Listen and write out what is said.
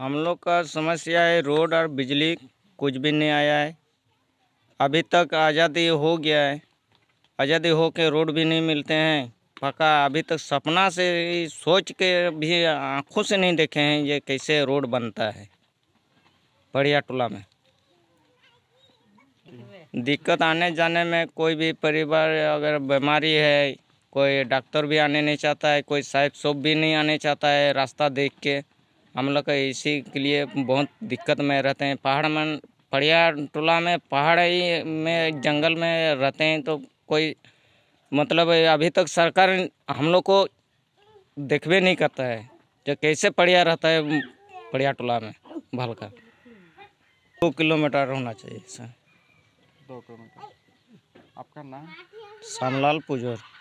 हम लोग का समस्या है रोड और बिजली कुछ भी नहीं आया है अभी तक आज़ादी हो गया है आज़ादी हो के रोड भी नहीं मिलते हैं पक्का अभी तक सपना से सोच के भी आँखों से नहीं देखे हैं ये कैसे रोड बनता है बढ़िया टोला में दिक्कत आने जाने में कोई भी परिवार अगर बीमारी है कोई डॉक्टर भी आने नहीं चाहता है कोई साहिब शोप भी नहीं आने चाहता है रास्ता देख के हम लोग का इसी के लिए बहुत दिक्कत में रहते हैं पहाड़ में पड़िया टोला में पहाड़ ही में जंगल में रहते हैं तो कोई मतलब अभी तक सरकार हम लोग को देखवे नहीं करता है जो कैसे पड़िया रहता है पड़िया टोला में भल का दो किलोमीटर होना चाहिए सर दो किलोमीटर आपका नाम श्यामलाल पुजोर